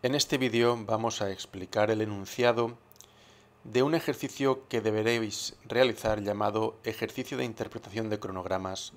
En este vídeo vamos a explicar el enunciado de un ejercicio que deberéis realizar llamado ejercicio de interpretación de cronogramas.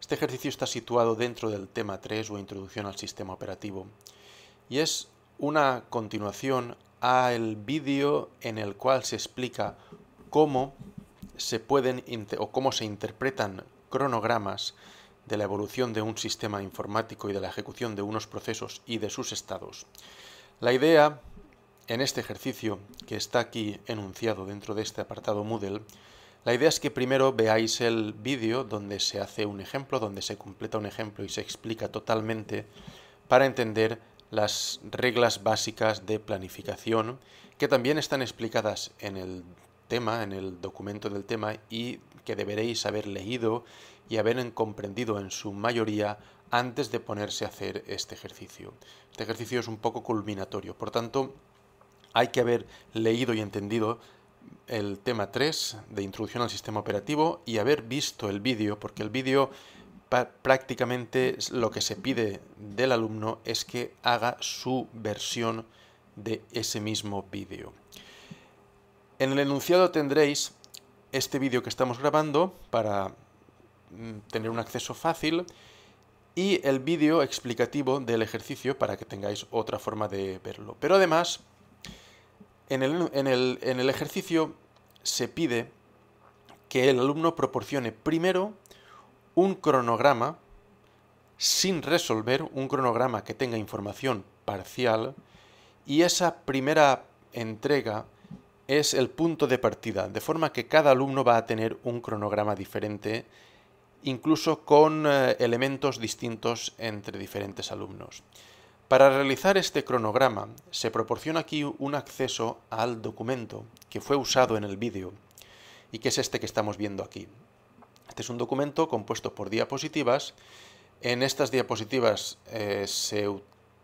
Este ejercicio está situado dentro del tema 3 o introducción al sistema operativo y es una continuación al vídeo en el cual se explica cómo se pueden o cómo se interpretan cronogramas de la evolución de un sistema informático y de la ejecución de unos procesos y de sus estados. La idea en este ejercicio que está aquí enunciado dentro de este apartado Moodle, la idea es que primero veáis el vídeo donde se hace un ejemplo, donde se completa un ejemplo y se explica totalmente para entender las reglas básicas de planificación que también están explicadas en el tema, en el documento del tema y que deberéis haber leído y haber comprendido en su mayoría antes de ponerse a hacer este ejercicio. Este ejercicio es un poco culminatorio, por tanto, hay que haber leído y entendido el tema 3 de introducción al sistema operativo y haber visto el vídeo, porque el vídeo prácticamente lo que se pide del alumno es que haga su versión de ese mismo vídeo. En el enunciado tendréis este vídeo que estamos grabando para mm, tener un acceso fácil y el vídeo explicativo del ejercicio para que tengáis otra forma de verlo. Pero además, en el, en el ejercicio se pide que el alumno proporcione primero un cronograma sin resolver, un cronograma que tenga información parcial y esa primera entrega es el punto de partida, de forma que cada alumno va a tener un cronograma diferente incluso con eh, elementos distintos entre diferentes alumnos. Para realizar este cronograma se proporciona aquí un acceso al documento que fue usado en el vídeo y que es este que estamos viendo aquí. Este es un documento compuesto por diapositivas. En estas diapositivas eh, se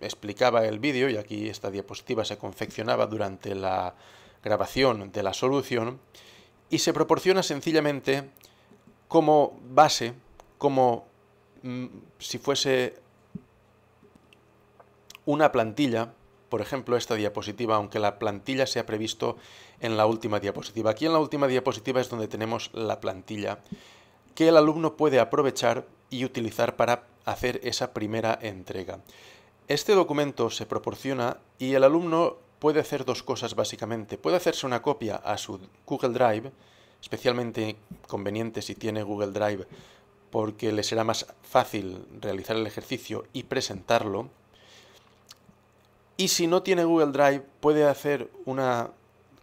explicaba el vídeo y aquí esta diapositiva se confeccionaba durante la grabación de la solución y se proporciona sencillamente como base, como mm, si fuese una plantilla, por ejemplo, esta diapositiva, aunque la plantilla se ha previsto en la última diapositiva. Aquí en la última diapositiva es donde tenemos la plantilla que el alumno puede aprovechar y utilizar para hacer esa primera entrega. Este documento se proporciona y el alumno puede hacer dos cosas básicamente. Puede hacerse una copia a su Google Drive, especialmente conveniente si tiene Google Drive porque le será más fácil realizar el ejercicio y presentarlo. Y si no tiene Google Drive, puede hacer una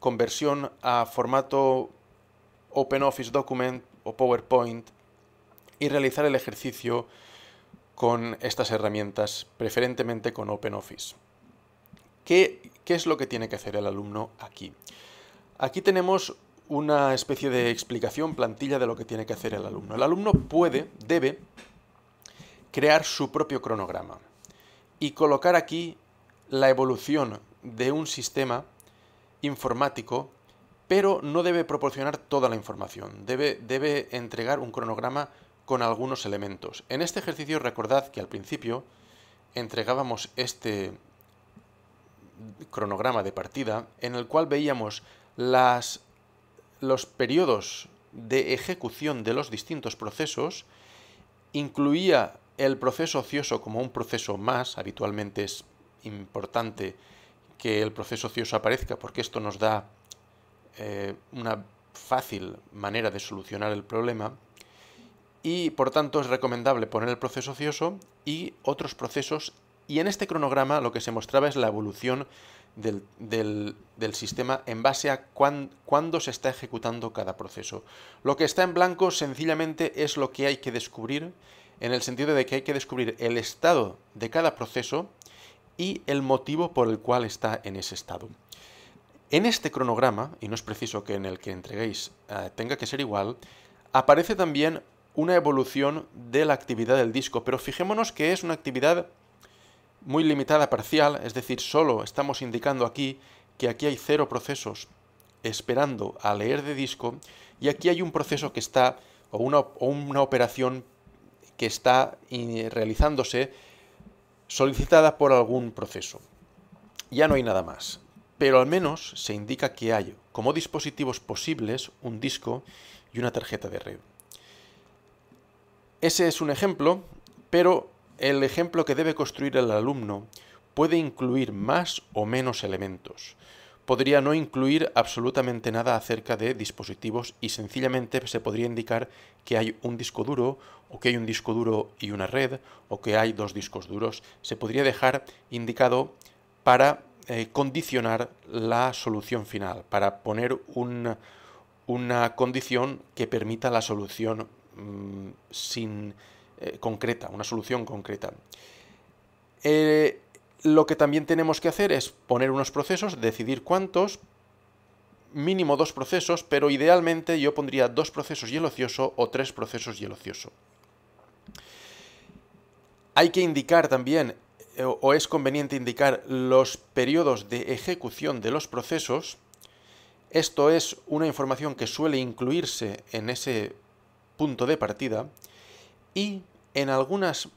conversión a formato OpenOffice Document o PowerPoint y realizar el ejercicio con estas herramientas, preferentemente con OpenOffice. ¿Qué, ¿Qué es lo que tiene que hacer el alumno aquí? Aquí tenemos una especie de explicación, plantilla de lo que tiene que hacer el alumno. El alumno puede, debe, crear su propio cronograma y colocar aquí la evolución de un sistema informático, pero no debe proporcionar toda la información, debe, debe entregar un cronograma con algunos elementos. En este ejercicio recordad que al principio entregábamos este cronograma de partida en el cual veíamos las los periodos de ejecución de los distintos procesos, incluía el proceso ocioso como un proceso más, habitualmente es importante que el proceso ocioso aparezca porque esto nos da eh, una fácil manera de solucionar el problema y por tanto es recomendable poner el proceso ocioso y otros procesos y en este cronograma lo que se mostraba es la evolución del, sistema en base a cuándo se está ejecutando cada proceso. Lo que está en blanco sencillamente es lo que hay que descubrir, en el sentido de que hay que descubrir el estado de cada proceso y el motivo por el cual está en ese estado. En este cronograma, y no es preciso que en el que entreguéis eh, tenga que ser igual, aparece también una evolución de la actividad del disco, pero fijémonos que es una actividad muy limitada parcial, es decir, solo estamos indicando aquí que aquí hay cero procesos esperando a leer de disco y aquí hay un proceso que está, o una, o una operación que está realizándose solicitada por algún proceso. Ya no hay nada más, pero al menos se indica que hay como dispositivos posibles un disco y una tarjeta de red. Ese es un ejemplo, pero el ejemplo que debe construir el alumno puede incluir más o menos elementos. Podría no incluir absolutamente nada acerca de dispositivos y sencillamente se podría indicar que hay un disco duro o que hay un disco duro y una red o que hay dos discos duros. Se podría dejar indicado para eh, condicionar la solución final, para poner una condición que permita la solución mm, sin eh, concreta, una solución concreta. Eh, lo que también tenemos que hacer es poner unos procesos, decidir cuántos, mínimo dos procesos, pero idealmente yo pondría dos procesos y el ocioso o tres procesos y el ocioso. Hay que indicar también, eh, o es conveniente indicar, los periodos de ejecución de los procesos. Esto es una información que suele incluirse en ese punto de partida y en, algunas,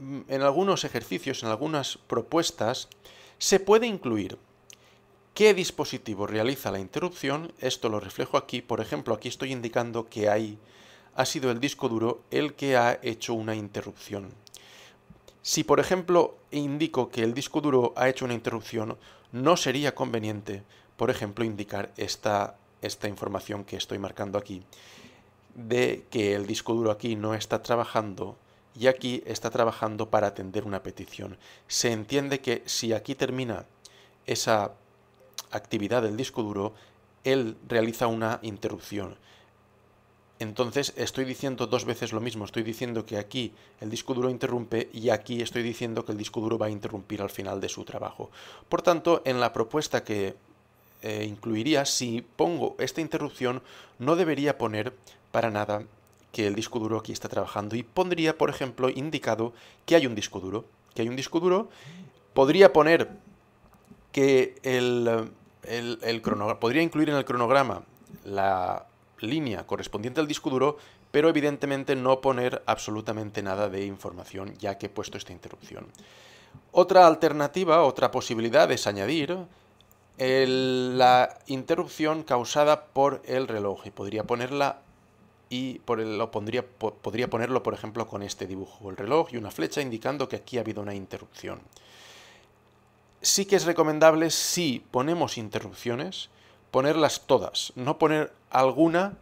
mm, en algunos ejercicios, en algunas propuestas, se puede incluir qué dispositivo realiza la interrupción, esto lo reflejo aquí, por ejemplo, aquí estoy indicando que hay, ha sido el disco duro el que ha hecho una interrupción. Si, por ejemplo, indico que el disco duro ha hecho una interrupción, no sería conveniente, por ejemplo, indicar esta, esta información que estoy marcando aquí de que el disco duro aquí no está trabajando y aquí está trabajando para atender una petición. Se entiende que si aquí termina esa actividad del disco duro, él realiza una interrupción. Entonces estoy diciendo dos veces lo mismo, estoy diciendo que aquí el disco duro interrumpe y aquí estoy diciendo que el disco duro va a interrumpir al final de su trabajo. Por tanto, en la propuesta que eh, incluiría, si pongo esta interrupción, no debería poner para nada que el disco duro aquí está trabajando y pondría, por ejemplo, indicado que hay un disco duro, que hay un disco duro, podría poner que el, el, podría incluir en el cronograma la línea correspondiente al disco duro, pero evidentemente no poner absolutamente nada de información ya que he puesto esta interrupción. Otra alternativa, otra posibilidad es añadir la interrupción causada por el reloj y podría ponerla y por lo pondría, podría ponerlo, por ejemplo, con este dibujo, el reloj y una flecha indicando que aquí ha habido una interrupción. Sí que es recomendable, si ponemos interrupciones, ponerlas todas, no poner alguna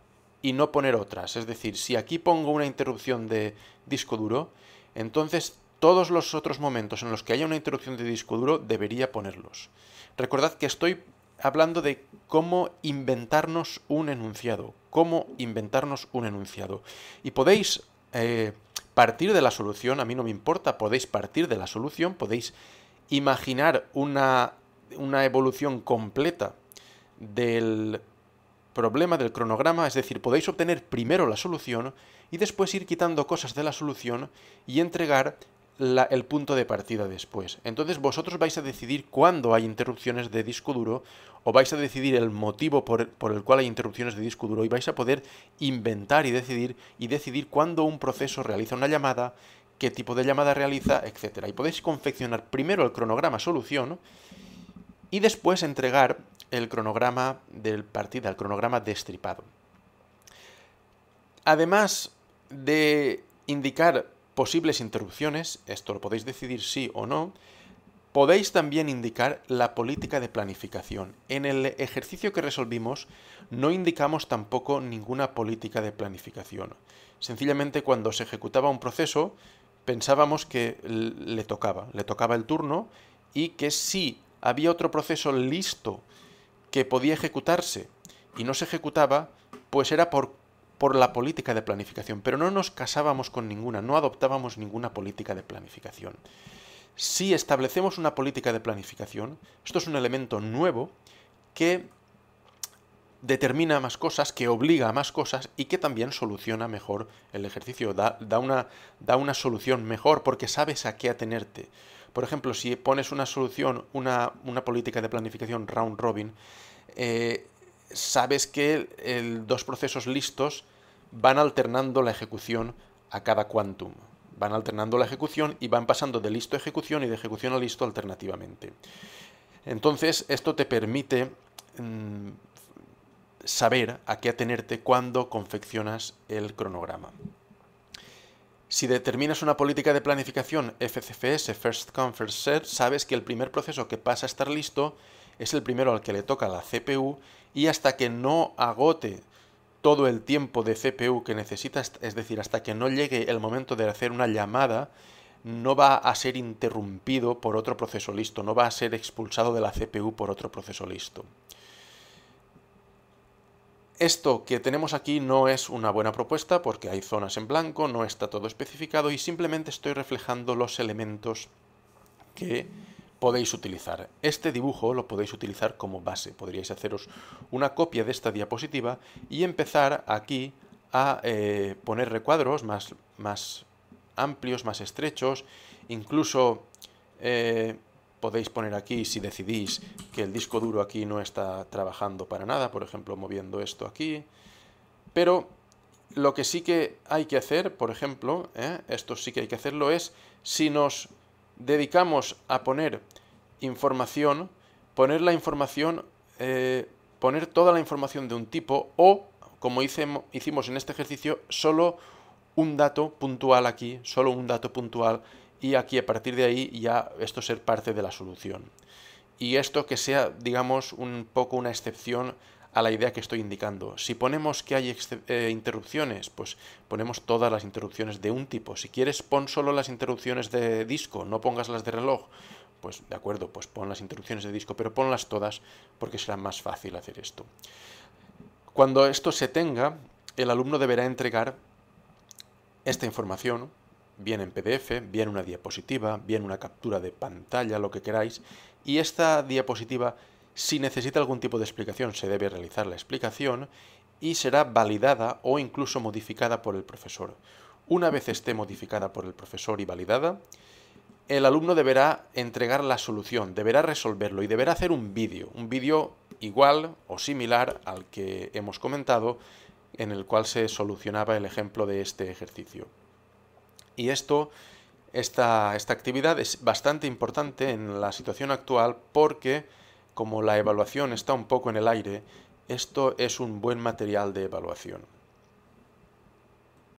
y no poner otras. Es decir, si aquí pongo una interrupción de disco duro, entonces todos los otros momentos en los que haya una interrupción de disco duro debería ponerlos. Recordad que estoy hablando de cómo inventarnos un enunciado, cómo inventarnos un enunciado. Y podéis eh, partir de la solución, a mí no me importa, podéis partir de la solución, podéis imaginar una, una evolución completa del problema del cronograma, es decir, podéis obtener primero la solución y después ir quitando cosas de la solución y entregar el punto de partida después. Entonces vosotros vais a decidir cuándo hay interrupciones de disco duro o vais a decidir el motivo por, el cual hay interrupciones de disco duro y vais a poder inventar y decidir y decidir cuándo un proceso realiza una llamada, qué tipo de llamada realiza, etc. Y podéis confeccionar primero el cronograma solución y después entregar el cronograma del partida, el cronograma destripado. Además de indicar posibles interrupciones, esto lo podéis decidir sí o no, podéis también indicar la política de planificación. En el ejercicio que resolvimos no indicamos tampoco ninguna política de planificación. Sencillamente cuando se ejecutaba un proceso pensábamos que le tocaba, le tocaba el turno y que si había otro proceso listo que podía ejecutarse y no se ejecutaba, pues era por por la política de planificación, pero no nos casábamos con ninguna, no adoptábamos ninguna política de planificación. Si establecemos una política de planificación, esto es un elemento nuevo que determina más cosas, que obliga a más cosas y que también soluciona mejor el ejercicio, da, una, da una solución mejor porque sabes a qué atenerte. Por ejemplo, si pones una solución, una, una política de planificación round robin, eh, sabes que dos procesos listos van alternando la ejecución a cada quantum. Van alternando la ejecución y van pasando de listo a ejecución y de ejecución a listo alternativamente. Entonces, esto te permite mm, saber a qué atenerte cuando confeccionas el cronograma. Si determinas una política de planificación FCFS, First Come, First sabes que el primer proceso que pasa a estar listo es el primero al que le toca la CPU y hasta que no agote todo el tiempo de CPU que necesitas, es decir, hasta que no llegue el momento de hacer una llamada, no va a ser interrumpido por otro proceso listo, no va a ser expulsado de la CPU por otro proceso listo. Esto que tenemos aquí no es una buena propuesta porque hay zonas en blanco, no está todo especificado y simplemente estoy reflejando los elementos que podéis utilizar. Este dibujo lo podéis utilizar como base. Podríais haceros una copia de esta diapositiva y empezar aquí a eh, poner recuadros más, más amplios, más estrechos, incluso eh, podéis poner aquí si decidís que el disco duro aquí no está trabajando para nada, por ejemplo moviendo esto aquí, pero lo que sí que hay que hacer, por ejemplo, ¿eh? esto sí que hay que hacerlo es, si nos dedicamos a poner información, poner la información, eh, poner toda la información de un tipo o, como hicimos en este ejercicio, solo un dato puntual aquí, solo un dato puntual y aquí a partir de ahí ya esto ser parte de la solución. Y esto que sea, digamos, un poco una excepción a la idea que estoy indicando. Si ponemos que hay eh, interrupciones, pues ponemos todas las interrupciones de un tipo. Si quieres, pon solo las interrupciones de disco, no pongas las de reloj. Pues de acuerdo, pues pon las interrupciones de disco, pero ponlas todas porque será más fácil hacer esto. Cuando esto se tenga, el alumno deberá entregar esta información bien en PDF, bien una diapositiva, bien una captura de pantalla, lo que queráis. Y esta diapositiva, si necesita algún tipo de explicación, se debe realizar la explicación y será validada o incluso modificada por el profesor. Una vez esté modificada por el profesor y validada, el alumno deberá entregar la solución, deberá resolverlo y deberá hacer un vídeo, un vídeo igual o similar al que hemos comentado, en el cual se solucionaba el ejemplo de este ejercicio. Y esto, esta, esta actividad es bastante importante en la situación actual porque como la evaluación está un poco en el aire, esto es un buen material de evaluación.